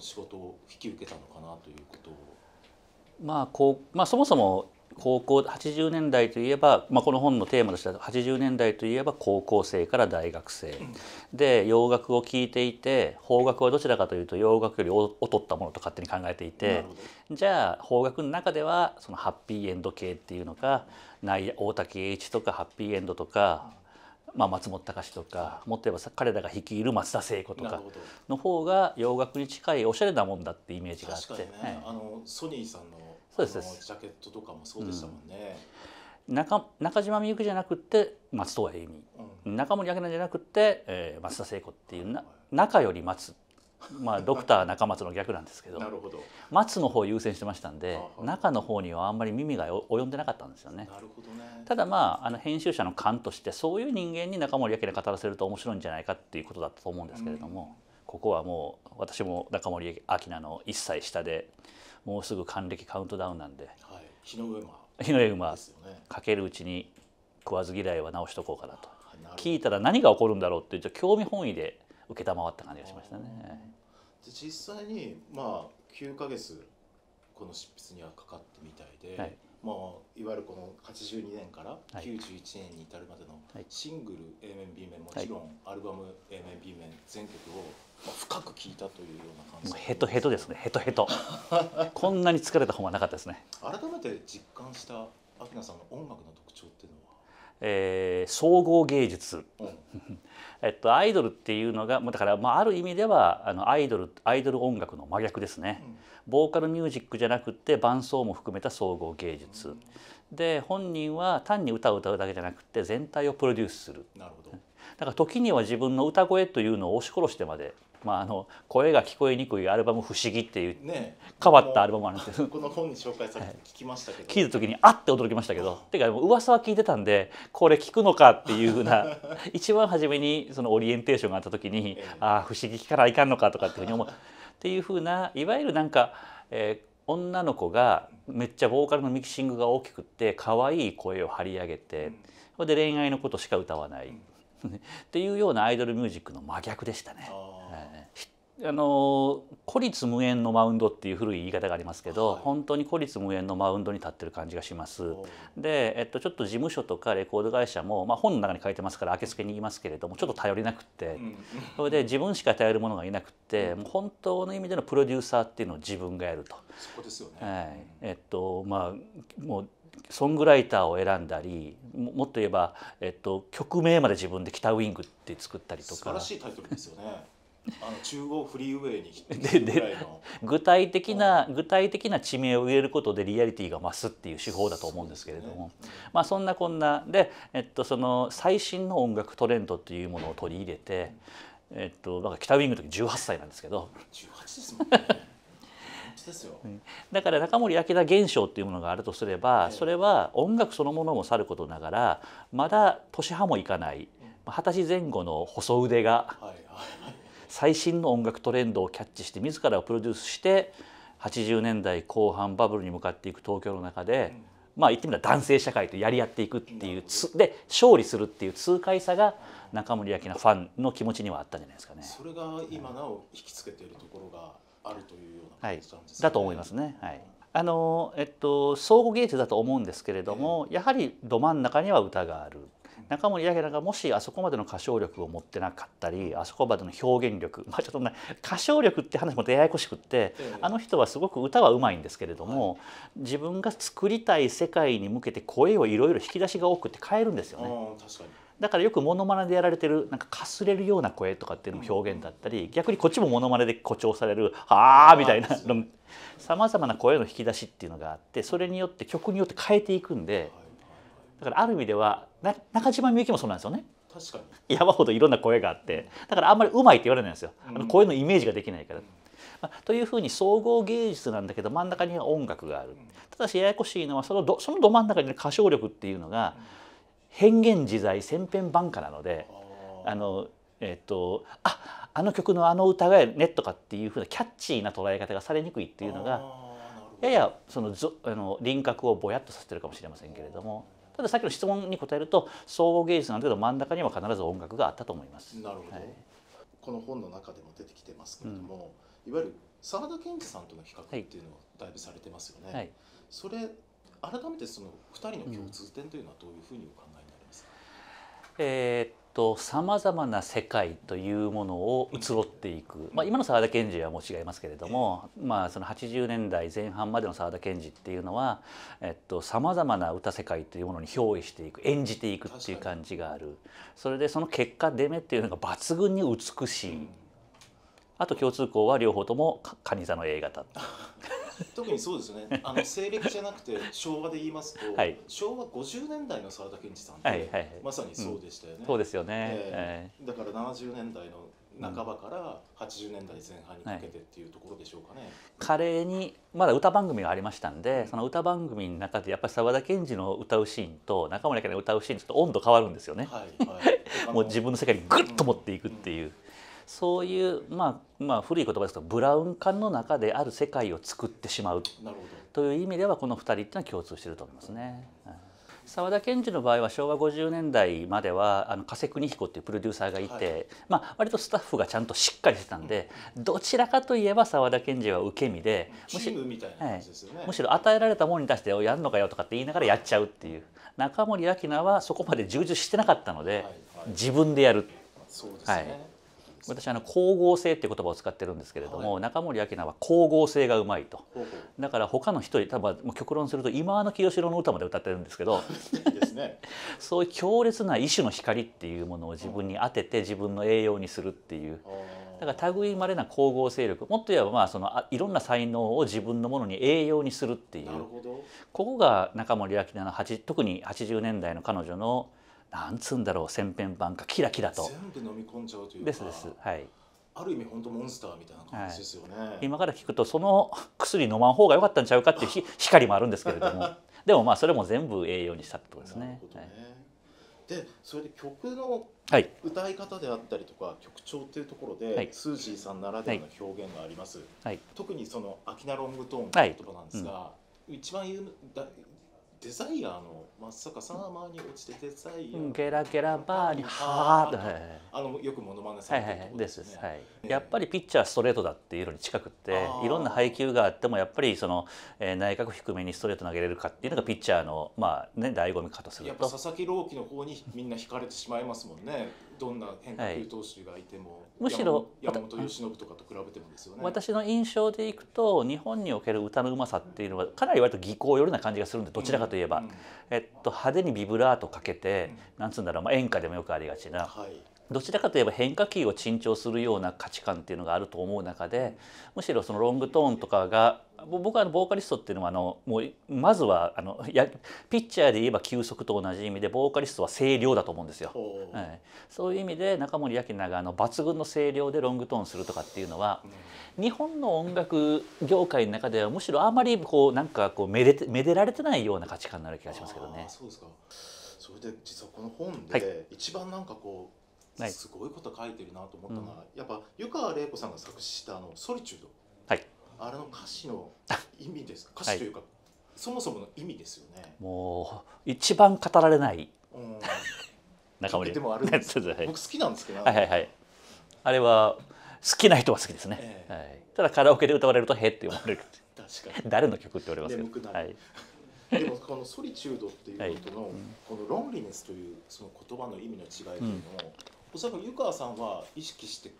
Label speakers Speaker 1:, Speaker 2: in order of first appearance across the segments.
Speaker 1: 仕事を引き受けたのかなということを。
Speaker 2: まあ、こうまあ、そもそも高校80年代といえば、まあ、この本のテーマとしては80年代といえば高校生から大学生で洋楽を聴いていて邦楽はどちらかというと洋楽より劣ったものと勝手に考えていてじゃあ邦楽の中ではそのハッピーエンド系っていうのか大滝栄一とかハッピーエンドとかまあ、松本隆とかもっと言えば彼らが率いる松田聖子とかの方が洋楽に近いおしゃれなもんだってイメージがあって、ねはい、あのソニーさんのそうです
Speaker 1: ジャケットとかもそうでしたもんね。
Speaker 2: うん、中中島みゆきじゃなくて松任谷由実、うん、中森明菜じゃなくて、えー、松田聖子っていうな、中より松っまあ、ドクター中松の逆なんですけど松の方優先してましたんで、はい、中の方にはあんまり耳が及んでなかったんですよね。ねただまああの編集者の勘としてそういう人間に中森明語らせると面白いんじゃないかっていうことだったと思うんですけれども、うん、ここはもう私も中森明菜の一切下でもうすぐ還暦カウントダウンなんで、はい、日の上馬日の上馬、かけるうちに食わず嫌いは直しとこうかなと。聞いたら何が起こるんだろうって興味本位で承った感じがしましたね。
Speaker 1: で実際にまあ9ヶ月この執筆にはかかってみたいで、はい、まあ、いわゆるこの82年から91年に至るまでのシングル A 面 B 面もちろんアルバム A 面 B 面全曲をまあ深く聴いたというような感
Speaker 2: じ、ね、ヘトヘトですねヘトヘト こんなに疲れた本はなかったですね
Speaker 1: 改めて実感したアキさんの音楽の特徴っていうのは
Speaker 2: えー、総合芸術、えっと、アイドルっていうのがだから、まあ、ある意味ではあのアイドルアイドル音楽の真逆ですね、ボーカルミュージックじゃなくて伴奏も含めた総合芸術、で本人は単に歌を歌うだけじゃなくて全体をプロデュースするなるほどだから時には自分の歌声というのを押し殺してまでまあ、あの声が聞こえにくいアルバム「不思議」っていう、変わったアルバムあるんですけど
Speaker 1: この本に紹介されて聞きましたけど、はい、
Speaker 2: 聞いた時にあって驚きましたけど ていうかもう噂は聞いてたんでこれ聞くのかっていうふうな 一番初めにそのオリエンテーションがあった時に、えー、ああ不思議聞かないかんのかとかっていうふうに思うっていうふうないわゆるなんか、えー、女の子がめっちゃボーカルのミキシングが大きくって可愛い声を張り上げて、うん、で恋愛のことしか歌わない、うん、っていうようなアイドルミュージックの真逆でしたね。あの孤立無縁のマウンドっていう古い言い方がありますけど、はい、本当に孤立無縁のマウンドに立ってる感じがします。で、えっと、ちょっと事務所とかレコード会社も、まあ、本の中に書いてますから明け付けに言いますけれどもちょっと頼りなくて、うん、それで自分しか頼るものがいなくて、もう本当の意味でのプロデューサーっていうのを自分がやると。そですよね、えっとまあもうソングライターを選んだりもっと言えば、えっと、曲名まで自分で「北ウイング」って作ったりとか。素晴らしい
Speaker 1: タイトルですよねあの中央フリーウェイにでで
Speaker 2: 具体的な、うん、具体的な地名を入れることでリアリティが増すっていう手法だと思うんですけれども、ね、まあそんなこんなで、えっと、その最新の音楽トレンドっていうものを取り入れて、えっと、なんか北ウィングの時18歳なんですけど。18
Speaker 1: ですもんね
Speaker 2: だから中森明菜現象っていうものがあるとすればそれは音楽そのものもさることながらまだ年派もいかない二十歳前後の細腕が、はいはいはい最新の音楽トレンドをキャッチして自らをプロデュースして80年代後半バブルに向かっていく東京の中で、まあ言ってみれば男性社会とやり合っていくっていうつで勝利するっていう痛快さが中森明菜ファンの気持ちにはあったんじゃないですかね。そ
Speaker 1: れが今なお引きつけているところが
Speaker 2: あるというような、ね、はい、だと思いますね。はい。あのえっと相互芸術だと思うんですけれども、やはりど真ん中には歌がある。中森明がもしあそこまでの歌唱力を持ってなかったりあそこまでの表現力、まあ、ちょっと、ね、歌唱力って話もややこしくって、あの人はすごく歌はうまいんですけれども、はい、自分が作りたい世界に向けて声をいろいろ引き出しが多くて変えるんですよね。だからよくモノマネでやられてるなんかかすれるような声とかっていうのも表現だったり逆にこっちもモノマネで誇張される「ああ」みたいなさまざまな声の引き出しっていうのがあってそれによって曲によって変えていくんで。はいだからある意味では中島みゆきもそうなんですよね確かに山ほどいろんな声があってだからあんまりうまいって言われないんですよ、うん、あの声のイメージができないから。まあ、というふうに総合芸術なんだけど真ん中には音楽があるただしややこしいのはそのどそのど真ん中に歌唱力っていうのが変幻自在千変万化なのであのえっとああの曲のあの歌がねとかっていうふうなキャッチーな捉え方がされにくいっていうのがややそのあの輪郭をぼやっとさせてるかもしれませんけれども。たださっきの質問に答えると総合芸術なんだけど真ん中には必ず音楽があったと思います。なるほど、はい、
Speaker 1: この本の中でも出てきてますけれども、うん、いわゆる沢田健二さんとの比較っていうのはだいぶされてますよね。はい、それ改めてその2人の共通点というのはどういうふうにお考えになりますか、う
Speaker 2: ん、えーとさまざまな世界というものを移ろっていく、まあ、今の沢田研二はもう違いますけれども、まあ、その80年代前半までの沢田研二っていうのはさまざまな歌世界というものに憑依していく演じていくっていう感じがあるそれでその結果出目っていうのが抜群に美しい。あと共通項は両方ともカニ座の A 型
Speaker 1: 特にそうですね あの西暦じゃなくて昭和で言いますと、はい、昭和50年代の沢田研二さんって、はいはい、まさにそうでしたよね、うん、そうですよね、えー、だから70年代の半ばから80年代前半にかけてっていうところでしょうかね。
Speaker 2: 華麗にまだ歌番組がありましたんで、その歌番組の中でやっぱり沢田研二の歌うシーンと中森明菜の歌うシーンちょっと温度変わるんですよね。はいはい、もう自分の世界にぐっと持っていくっていう。うんそういう、まあまあ、古い言葉ですけどブラウン管の中である世界を作ってしまうという意味ではこの2人っていうのは共通してると思いますね。沢田研二の場合は昭和50年代まではあの加瀬邦彦っていうプロデューサーがいて、はい、まあ、割とスタッフがちゃんとしっかりしてたんで、うん、どちらかといえば沢田研二は受け身でむしろ、与えられたものに対してやるのかよとかって言いながらやっちゃうっていう中森明菜はそこまで従事してなかったので、はいはい、自分でやる。そうですね、はい私あの光合成っていう言葉を使ってるんですけれども、はい、中森明菜は光合成がうまいと、だから他の人多分極論すると今の清志郎の歌まで歌ってるんですけどね、そういう強烈な意志の光っていうものを自分に当てて自分の栄養にするっていう。だから類まれな光合成力もっと言えばまあそのいろんな才能を自分のものに栄養にするっていうここが中森明菜の特に80年代の彼女のなんつうんだろう千変万化キラキラと
Speaker 1: 全部飲み込んじゃうというですですはいある意味本当モンスターみたい
Speaker 2: な感じですよね、はい、今から聞くとその薬飲まん方が良かったんちゃうかっていう光もあるんですけれども でもまあそれも全部栄養にしたってことですね。ねは
Speaker 1: い、でそれで曲の歌い方であったりとか、はい、曲調っていうところで、はい、スージーさんならではの表現があります、特にその「アキナロングトーン」ってころなんですが、一番有名だデザイアのまさか様に落ちててさい
Speaker 2: ゲラゲラバーにはーって
Speaker 1: あのよくモノマネされて
Speaker 2: るですね、はいはい、はい、やっぱりピッチャーストレートだっていうのに近くていろんな配球があってもやっぱりその、えー、内角低めにストレート投げれるかっていうのがピッチャーのまあね醍醐味かとするとやっぱ佐々木
Speaker 1: 朗希の方にみんな引かれてしまいますもんねどんな変化球投手がいても、は
Speaker 2: い、むしろ
Speaker 1: 山本由伸とかと比べてもですよね私
Speaker 2: の印象でいくと日本における歌のうまさっていうのはかなり割と技巧寄りな感じがするんでどちらかといえば、うんうん、えっと、派手にビブラートかけて、うん、なんつうんだろう、まあ、演歌でもよくありがちな、はい、どちらかといえば変化球を珍重するような価値観っていうのがあると思う中でむしろそのロングトーンとかが僕はボーカリストっていうのはあのもうまずはあのやピッチャーで言えば球速と同じ意味でボーカリストは声量だと思うんですよ、はい、そういう意味で中森明菜があの抜群の声量でロングトーンするとかっていうのは、日本の音楽業界の中ではむしろあまりこうなんかこうめでめでられてないような価値観になる気がしますけどね。そうですかそれで実は
Speaker 1: この本で一番なんかこう、はいはい、すごいこと書いてるなと思ったのは、うん、やっぱ湯川玲子さんが作詞したあの「ソリチュード」はい、あれの歌詞の意味です歌詞というか、はい、そもそもの意味ですよね
Speaker 2: もう一番語られない、うん、中森でもあるんです 僕好きなんですけど、はいはいはい、あれは好きな人は好きですね、えー、はい、ただカラオケで歌われると「へ」って思われる確かに誰の曲って言われますけど、はい、
Speaker 1: でもこの「ソリチュード」っていうことの、はいうん、この「ロンリネス」というその言葉の意味の違いというのを、おそらく湯川さんは意識して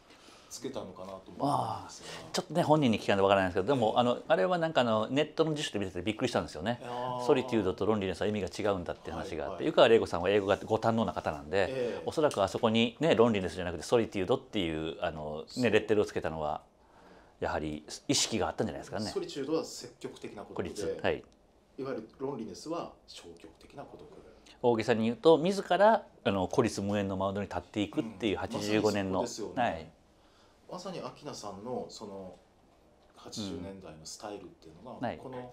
Speaker 1: つけたのかなと思うん
Speaker 2: ですちょっとね本人に聞かないとわからないんですけどでもあのあれはなんかあのネットの辞書で見ててびっくりしたんですよねソリテュードとロンリネスは意味が違うんだって話があって、湯川玲子さんは英語がご堪能な方なんで、えー、おそらくあそこに、ね、ロンリネスじゃなくてソリテュードっていうあの、ね、レッテルをつけたのはやはり意識があったんじゃないですかね。ソリ
Speaker 1: チュードは積極的な孤独で孤立、はい、いわゆるロンリネスは消極的な孤独
Speaker 2: 大げさに言うと自らあの孤立無援のマウンドに立っていくっていう85年の、うんまね、はい、
Speaker 1: まさに明菜さんのその80年代のスタイルっていうのが、うんはこの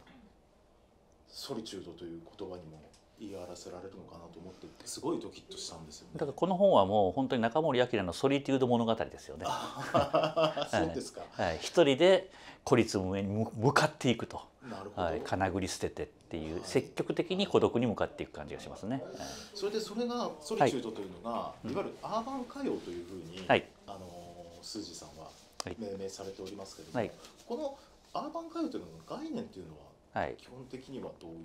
Speaker 1: ソリチュードという言葉にも言い表せられるのかなと思ってすごいドキッとしたんですよ、ね、だから
Speaker 2: この本はもう本当に中森明のソリチュード物語ですよね。そうですか。はい、一人で孤立無援に向かっていくと。なるほど。はい、金繰り捨ててっっていう積極的に孤独に向かっていく感じがしますね。
Speaker 1: それでそれがソリチュードと
Speaker 2: いうのが、はい、いわゆ
Speaker 1: るアーバン歌謡というふうに、はい、あのスージーさんは命名されており
Speaker 2: ますけれども、はい、このアーバン歌謡
Speaker 1: というのの概念というのは
Speaker 2: はい、基本的にはどういう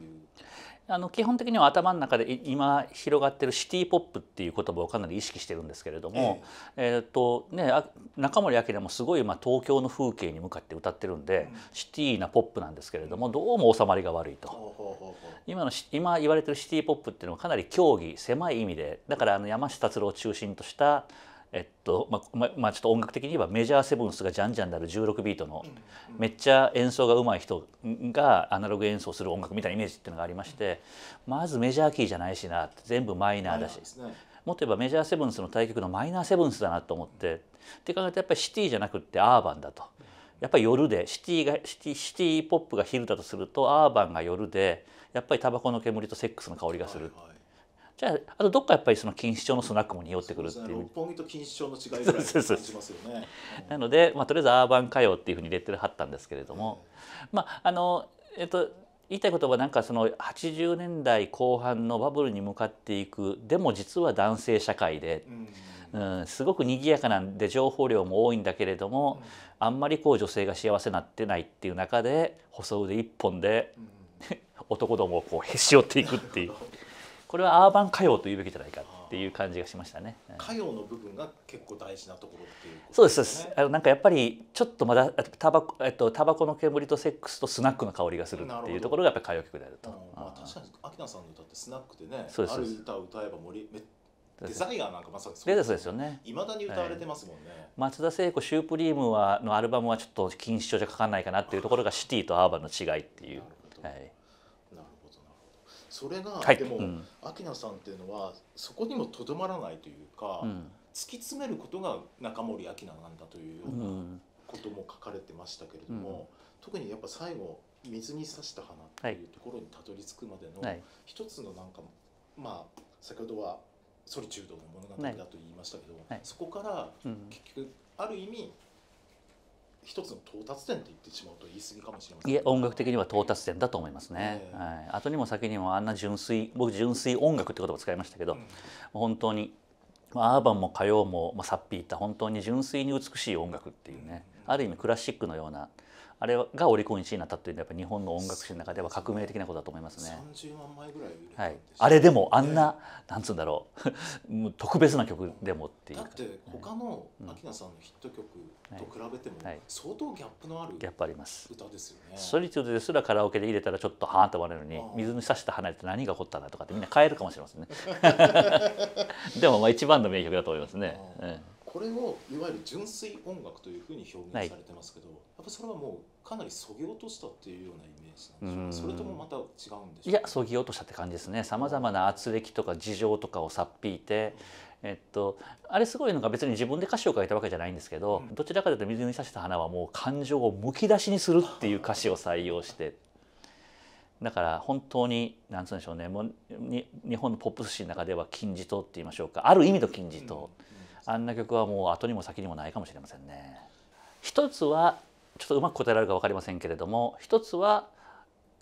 Speaker 2: あの基本的には頭の中で今広がってるシティ・ポップっていう言葉をかなり意識してるんですけれども、えー、えー、とね、中森明菜もすごいまあ東京の風景に向かって歌ってるんで、うん、シティなポップなんですけれどもどうも収まりが悪いと、うん、今の今言われてるシティ・ポップっていうのはかなり競技狭い意味でだからあの山下達郎を中心としたえっとまあまあ、ちょっと音楽的に言えばメジャーセブンスがじゃんじゃんなる16ビートのめっちゃ演奏が上手い人がアナログ演奏する音楽みたいなイメージっていうのがありましてまずメジャーキーじゃないしな全部マイナーだし、ね、もっと言えばメジャーセブンスの対局のマイナーセブンスだなと思ってって考えるとやっぱりシティじゃなくってアーバンだと。やっぱり夜でシティがシティシティポップが昼だとするとアーバンが夜でやっぱりタバコの煙とセックスの香りがする。はいはいじゃああとどっかやっぱりその錦糸町のスナックも匂ってくるっていう、ね、六
Speaker 1: 本木と錦糸町の違いぐ感じますよね
Speaker 2: なので、まあ、とりあえずアーバン歌謡っていうふうにレッテル貼ったんですけれども、まああのえっと言いたいことはなんかその80年代後半のバブルに向かっていくでも実は男性社会で、うん、うん、すごく賑やかなんで情報量も多いんだけれども、うん、あんまりこう女性が幸せになってないっていう中で細腕一本で、うん、男どもをこうへし折っていくっていう。これはアーバン歌謡というべきじゃないかっていう感じがしましたね。歌
Speaker 1: 謡の部分が結構大事なところっていう、ね、そうですそうですあ
Speaker 2: のなんかやっぱりちょっとまだタバコ、えっと、タバコの煙とセックスとスナックの香りがするっていうところがやっぱり歌謡曲であると。あまあ、確かに
Speaker 1: 秋名さんの歌ってスナックでねそうですある歌を歌えばりめデザイナーなんかまさにそうですよね。いまだに歌われてますもん
Speaker 2: ね。はい、松田聖子シュープリームはのアルバムはちょっと禁止症じゃ書かないかなっていうところがシティとアーバンの違いっていう。はい。
Speaker 1: それが、はい、でも明菜、さんっていうのはそこにもとどまらないというか、うん、突き詰めることが中森明菜なんだというようなことも書かれてましたけれども、特にやっぱ最後「水に差した花」っていうところにたどり着くまでの、一つのなんかまあ先ほどはソリチュードの物語だと言いましたけど、はい、そこから結局ある意味一つの到達点と言ってしまうと言い過ぎかもしれませんいえ
Speaker 2: 音楽的には到達点だと思いますね、えー、はい、後にも先にもあんな純粋僕純粋音楽って言葉を使いましたけど、うん、本当にアーバンも歌謡も、まさっぴいた本当に純粋に美しい音楽っていうね、うん、ある意味クラシックのようなあれがオリコン1位になったっていうのはやっぱ日本の音楽史の中では革命的なことだと思いますね。30万枚ぐらい、ね、はい、あれでもあんな、えなんつうんだろう 特別な曲でもっていうだって
Speaker 1: 他の秋菜さんのヒット曲と比べても相当ギャップのあるギャ
Speaker 2: ップあります歌ですよね。ソリチュードですらカラオケで入れたらちょっとはーっと割れるのに水に差した離れて何が起こったんだとかってみんな変えるかもしれませんね。でもまあ一番の名曲だと思いますね。うん
Speaker 1: これをいわゆる純粋音楽というふうに表現されてますけど、はい、やっぱそれはもうかなりそぎ落としたっていうようなイメージなんでしょうそれともまた違うんでしょ
Speaker 2: ういやそぎ落としたって感じですねさまざまな圧力とか事情とかをさっぴいて、えっと、あれすごいのが別に自分で歌詞を書いたわけじゃないんですけど、うん、どちらかというと水に刺した花はもう感情をむき出しにするっていう歌詞を採用して。だから本当に何つうんでしょうねもう日本のポップス史の中では金字塔って言いましょうかある意味の金字塔、うんあんな曲はもう後にも先にもないかもしれませんね。一つはちょっとうまく答えられるか分かりませんけれども一つは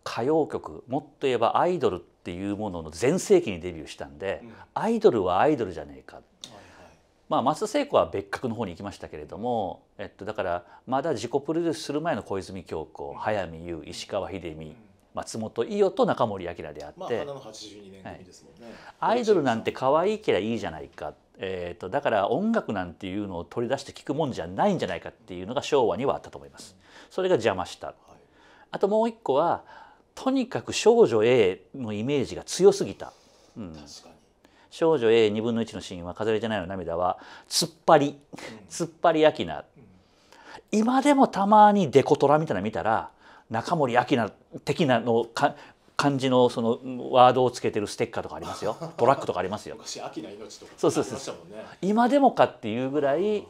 Speaker 2: 歌謡曲もっと言えばアイドルっていうものの全盛期にデビューしたんで、うん、アイドルはアイドルじゃねえか。はいはい、まあ、松田聖子は別格の方に行きましたけれども、えっと、だからまだ自己プロデュースする前の小泉京子、うん、早見優石川秀美、うん、松本伊代と中森明であって、まあねはい、アイドルなんて可愛いけりゃいいじゃないかっえーと、だから音楽なんていうのを取り出して聞くもんじゃないんじゃないかっていうのが昭和にはあったと思います。それが邪魔した、はい、あともう一個はとにかく少女 A のイメージが強すぎた。うん、少女 A2 分の1のシーンは「飾りじゃないの涙は」突っ張り、突っ張り明菜、うん、今でもたまにデコトラみたいなの見たら中森明菜的なのをか漢字のそのワードをつけてるステッカーとかありますよ トラックとかありますよ昔
Speaker 1: 秋の命とか、ね、そうそうそう
Speaker 2: 今でもかっていうぐらい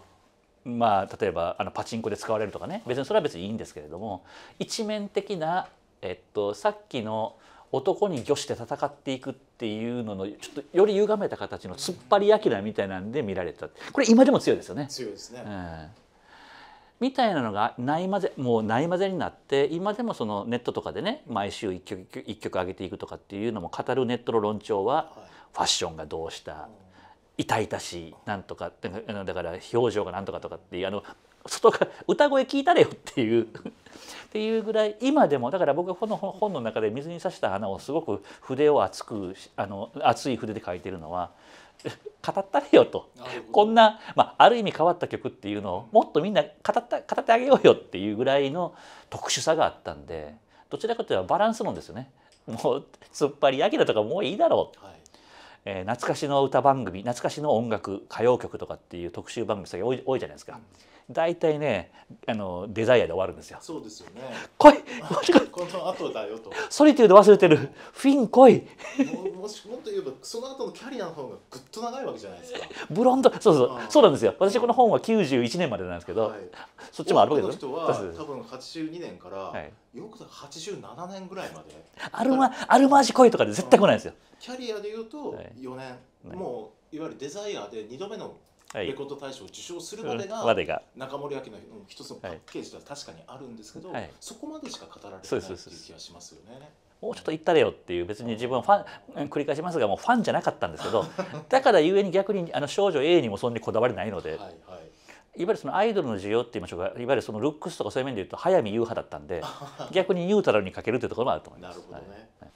Speaker 2: まあ例えばあのパチンコで使われるとかね別にそれは別にいいんですけれども一面的な、えっと、さっきの男に魚して戦っていくっていうののちょっとより歪めた形の突っ張りやきらみたいなんで見られたこれ今でも強いですよね強いですね、うんみたいなのがないまぜもうないまぜになって今でもそのネットとかでね毎週一曲一曲上げていくとかっていうのも語るネットの論調はファッションがどうした痛々しいなんとかだから表情がなんとかとかっていうあの外か歌声聞いたれよっていう っていうぐらい今でもだから僕はこの本の中で水に刺した花をすごく筆を厚くあの熱い筆で書いてるのは語ったれよとこんな、まあ、ある意味変わった曲っていうのをもっとみんな語った語ってあげようよっていうぐらいの特殊さがあったんでどちらかというとバランスもんですよね。もう突っ張りらとかもういいだろう、はいえー、懐かしの歌番組懐かしの音楽歌謡曲とかっていう特集番組最近多いじゃないですか。うん大体ねあのデザイアで終わるんですよ。そうですよね。来い。この後だよと。ソリティード忘れてる。フィン来い。
Speaker 1: ももしもっと言えばその後のキャリアの方がぐっと長いわけじゃないですか。ブロンドそうそうそうなんで
Speaker 2: すよ。私この本は九十一年までなんですけど、はい、そっちもあるわけですよ。多
Speaker 1: 分八十二年から、はい、よく八十七年ぐらいまで。
Speaker 2: アルマアルマージ来いとかで絶対来ないんですよ。
Speaker 1: キャリアで言うと四年、はい、もういわゆるデザイアで二度目のレコード大賞を受賞するまでが中森明菜の一つのパッケージでは確かにあるんですけど、そこまでしか語られてないっいう気がしますよね。
Speaker 2: もうちょっと言ったれよっていう別に自分はファン繰り返しますがもうファンじゃなかったんですけど だからゆえに逆にあの少女 A にもそんなにこだわりないので。はいいわゆるそのアイドルの需要って言いましょうかいわゆるそのルックスとかそういう面で言うと早見優派だったんで 逆にニュートラルにかけるというところもあると思います。なるほどね、はい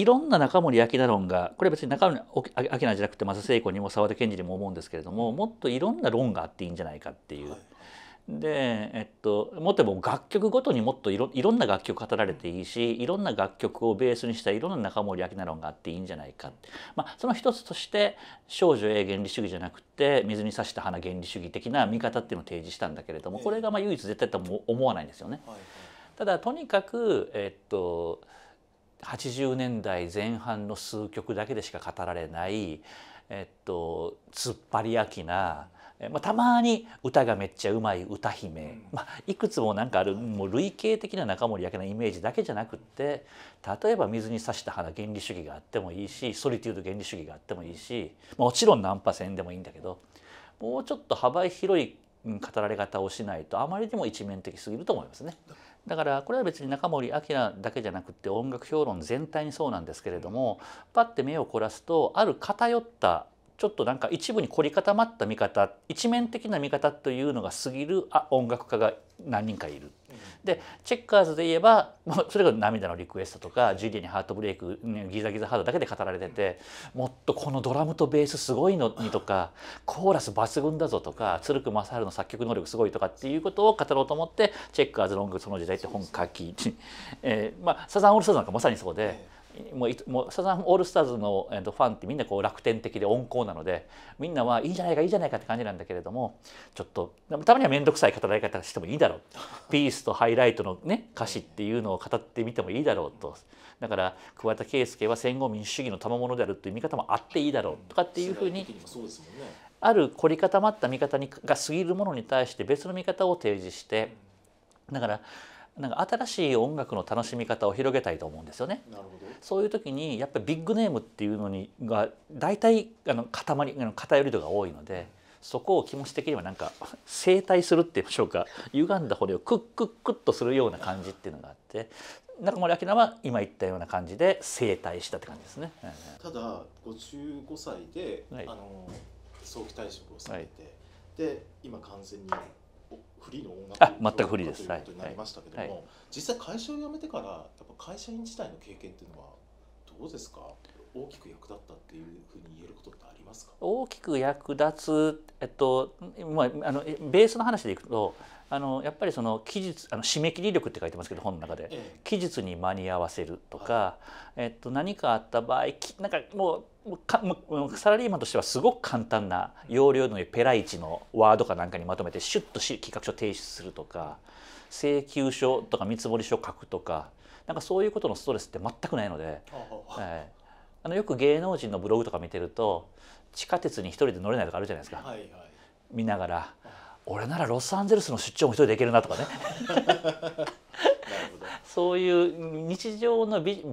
Speaker 2: いろんな中森明菜論がこれは別に中森明菜じゃなくて松聖子にも沢田研二にも思うんですけれどももっといろんな論があっていいんじゃないかっていう。はい、でえっと、もっとも楽曲ごとにもっといろいろんな楽曲語られていいしいろんな楽曲をベースにしたいろんな中森明菜論があっていいんじゃないか、まあ、その一つとして少女 A 原理主義じゃなくて水に刺した花原理主義的な見方っていうのを提示したんだけれどもこれがまあ唯一絶対とは思わないんですよね。はいはい、ただとにかく、えっと80年代前半の数曲だけでしか語られない、えっと、突っ張り飽な、まあ、たまに歌がめっちゃうまい歌姫、まあ、いくつもなんかあるもう類型的な中森明菜イメージだけじゃなくって例えば「水に刺した花原理主義」があってもいいし「ソリティード原理主義」があってもいいしもちろんナンパ戦でもいいんだけどもうちょっと幅広い語られ方をしないとあまりにも一面的すぎると思いますね。だからこれは別に中森明菜だけじゃなくて音楽評論全体にそうなんですけれどもパッて目を凝らすとある偏ったちょっとなんか一部に凝り固まった見方一面的な見方というのが過ぎるあ音楽家が何人かいる。でチェッカーズで言えばそれが「涙のリクエスト」とか「ジュリアにハートブレイク」「ギザギザハード」だけで語られててもっとこのドラムとベースすごいのにとかコーラス抜群だぞとか鶴久正治の作曲能力すごいとかっていうことを語ろうと思ってチェッカーズロングその時代って本書き、えー、まあ、サザンオールスターズなんかまさにそうで。もうもうサザンオールスターズの、えとファンってみんなこう楽天的で温厚なのでみんなはいいじゃないかいいじゃないかって感じなんだけれどもちょっとたまには面倒くさい語られ方してもいいだろう ピースとハイライトの、ね、歌詞っていうのを語ってみてもいいだろうとだから桑田佳祐は戦後民主主義の賜物であるという見方もあっていいだろうとかっていうふうにある凝り固まった見方にが過ぎるものに対して別の見方を提示してだからなんか新しい音楽の楽しみ方を広げたいと思うんですよね。なるほど。そういう時にやっぱりビッグネームっていうのにが大体あの塊あの偏り度が多いので。そこを気持ち的にはなんか整体 するって言いましょうか歪んだ骨をクックックッとするような感じっていうのがあって中森明菜は今言ったような感じで整体したって感じですね。
Speaker 1: ただ55歳で、はい、あの早期退職をされて、はい、で今完全にフリーのオーナということになりましたけども、はいはい、実際会社を辞めてからやっぱ会社員時代の経験っていうのはどうですか大きく役立ったっていうふうに言えることってありますか
Speaker 2: 大きく役立つ、えっとまあ、あのベースの話でいくとあのやっぱりその期日あの締め切り力って書いてますけど本の中で、期日に間に合わせるとか、はい、えっと、何かあった場合なんかもうサラリーマンとしてはすごく簡単な要領のペライチのワードかなんかにまとめてシュッと企画書提出するとか請求書とか見積書書くとかなんかそういうことのストレスって全くないので、えー、あのよく芸能人のブログとか見てると地下鉄に一人で乗れないとかあるじゃないですか、はいはい、見ながら「俺ならロサンゼルスの出張も一人で行けるな」とかね そういう日常のビジ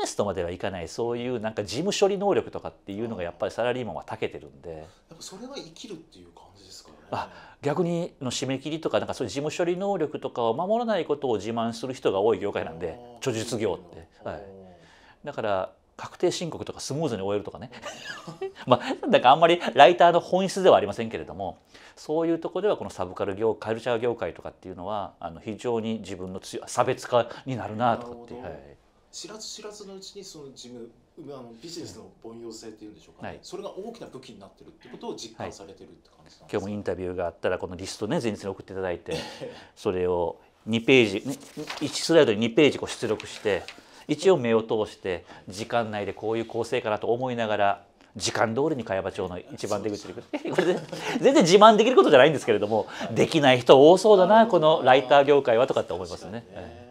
Speaker 2: ネスとまではいかないそういうなんか事務処理能力とかっていうのがやっぱりサラリーマンは長けてるんでやっ
Speaker 1: ぱそれは生きるっていう感じ
Speaker 2: ですかねあ逆にの締め切りとかなんかそういう事務処理能力とかを守らないことを自慢する人が多い業界なんで著述業って、はい、だから確定申告とかスムーズに終えるとかね まあだからあんまりライターの本質ではありませんけれどもそういうとこではこのサブカル業カルチャー業界とかっていうのはあの非常に自分の差別化になるなとかって、はい、
Speaker 1: 知らず知らずのうちにその事務あのビジネスの凡庸性っていうんでしょうか、ねはい、それが大きな武器になってるってことを実感さ
Speaker 2: れてるって感じ、ねはい、今日もインタビューがあったらこのリストね前日に送っていただいてそれを2ページね、1スライドに2ページこう出力して。一応目を通して時間内でこういう構成かなと思いながら時間通りに茅場町の一番出口に行く これ全然自慢できることじゃないんですけれども、はい、できない人多そうだなこのライター業界はとかって思いますね。ね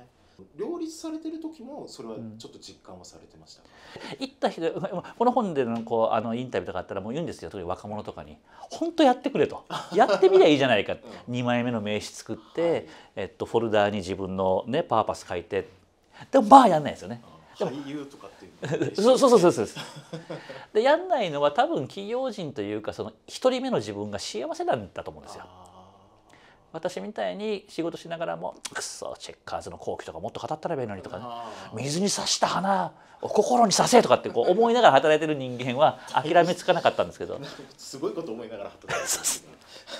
Speaker 2: 両立
Speaker 1: されてる時もそれはちょっと実感はされてました、う
Speaker 2: ん、行った人この本でのこうあのインタビューとかあったらもう言うんですよ特に若者とかに「本当やってくれ」と「やってみりゃいいじゃないか」うん、2枚目の名刺作って、えっと、フォルダーに自分の、ね、パーパス書いてでもまあやんないですよね。俳優とかっていうそうそうそうそうそう でやんないのは多分企業人というかその一人目の自分が幸せなんだと思うんですよ。私みたいに仕事しながらもくそチェッカーズの後期とかもっと語ったらいいのにとか、ね、水にさした花を心にさせとかってこう思いながら働いてる人間は諦めつかなかったんですけど
Speaker 1: すごいこと思いながら働いてる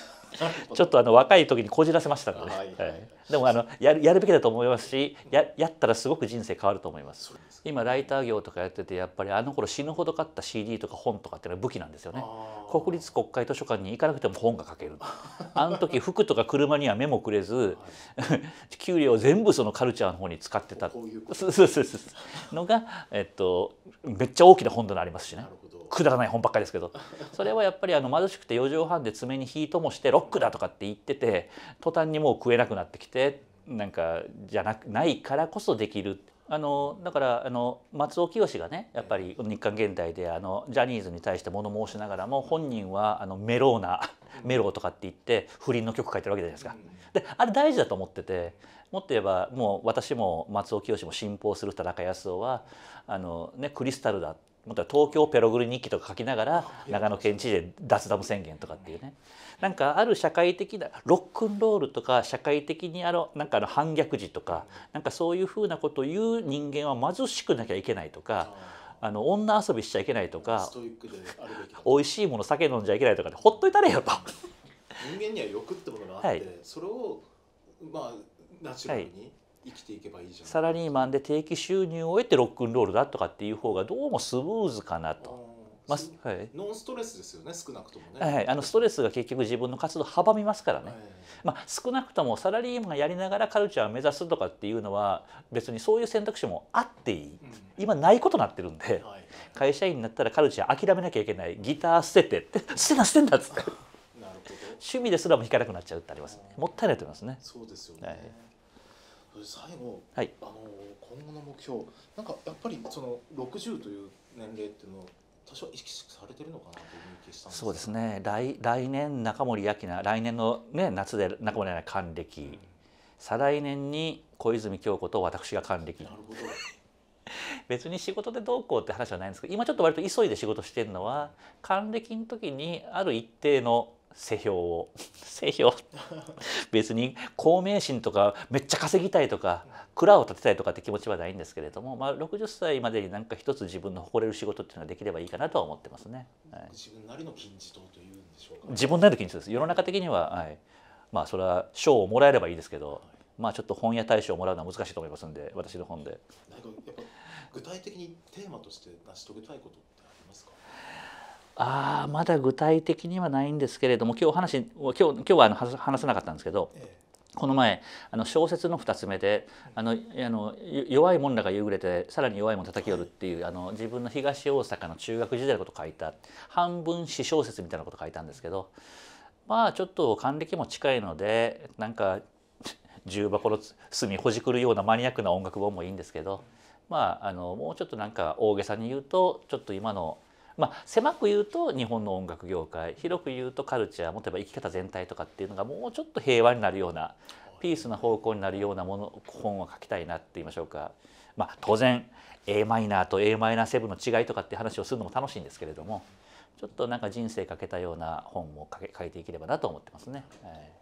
Speaker 2: ちょっとあの若い時にこじらせましたので、はいはいでもあのやるやるべきだと思いますしややったらすごく人生変わると思います今ライター業とかやっててやっぱりあの頃死ぬほど買った CD とか本とかっていうのは武器なんですよね国立国会図書館に行かなくても本が書ける あの時服とか車には目もくれず、はい、給料を全部そのカルチャーの方に使ってたうのが、えっと、めっちゃ大きな本棚ありますしね。なるほどくだらない本ばっかりですけどそれはやっぱりあの貧しくて4畳半で爪にヒートもしてロックだとかって言ってて途端にもう食えなくなってきてなんかじゃなくないからこそできる。あのだからあの松尾清がねやっぱり日韓現代であのジャニーズに対して物申しながらも本人はあのメローな メローとかって言って不倫の曲書いてるわけじゃないですか。であれ大事だと思っててもっと言えばもう私も松尾清も信奉する田中康夫はあの、ね、クリスタルだってもっと東京ペログリ日記とか書きながら長野県知事で脱ダム宣言とかっていうねなんかある社会的なロックンロールとか社会的にあのなんかあの反逆時とかなんかそういうふうなことを言う人間は貧しくなきゃいけないとか。あの女遊びしちゃいけないとか美味しいもの酒飲んじゃいけないとかでほっといたれよと
Speaker 1: 人間には欲ってものがあって、それをまあナチュラルに、はい生きていけばいいじゃん
Speaker 2: サラリーマンで定期収入を得てロックンロールだとかっていう方がどうもスムーズかなと。まあ、はい、
Speaker 1: ノンストレスですよね少なくとも
Speaker 2: ね、はい、あのストレスが結局自分の活動を阻みますからね、はい、まあ、少なくともサラリーマンがやりながらカルチャーを目指すとかっていうのは別にそういう選択肢もあっていい、うん、今ないことになってるんで、はい、会社員になったらカルチャー諦めなきゃいけないギター捨ててって捨てな捨てんだっつって 趣味ですらも弾かなくなっちゃうってあります、ね、もったいないと思いますね。そうですよね、
Speaker 1: 最後、はい、あの今後の目標なんかやっぱりその60という年齢っていうのを多少意識されてるのかなという気したんですそ
Speaker 2: うですね来来年中森明菜来年の、ね、夏で中森明菜還暦、うん、再来年に小泉今日子と私が還暦なるほど 別に仕事でどうこうって話はないんですけど今ちょっと割と急いで仕事してるのは還暦の時にある一定の世評を 世評別に公明心とかめっちゃ稼ぎたいとか蔵を建てたいとかって気持ちはないんですけれども、まあ、60歳までになんか一つ自分の誇れる仕事っていうのができればいいかなとは思ってますね。
Speaker 1: はい、自分なりの金字塔というんでしょうか、ね、自分な
Speaker 2: りの金字塔です世の中的には、はい、まあそれは賞をもらえればいいですけど、はい、まあちょっと本屋大賞をもらうのは難しいと思いますんで私の本で。
Speaker 1: 具体的にテーマとして成し遂げたいこと
Speaker 2: あまだ具体的にはないんですけれども今日話今日今日はあの話せなかったんですけど。ええこの前あの小説の2つ目であのあの弱いもんらが夕暮れてさらに弱いもん叩き寄るっていうあの自分の東大阪の中学時代のこと書いた半分詩小説みたいなこと書いたんですけどまあちょっと還暦も近いのでなんか重箱の隅ほじくるようなマニアックな音楽本もいいんですけどまああのもうちょっとなんか大げさに言うとちょっと今のまあ、狭く言うと日本の音楽業界広く言うとカルチャーもとば生き方全体とかっていうのがもうちょっと平和になるようなピースな方向になるようなもの本を書きたいなって言いましょうか、まあ、当然 a マイナーと a マイナー7の違いとかって話をするのも楽しいんですけれどもちょっとなんか人生かけたような本も書いていければなと思ってますね。えー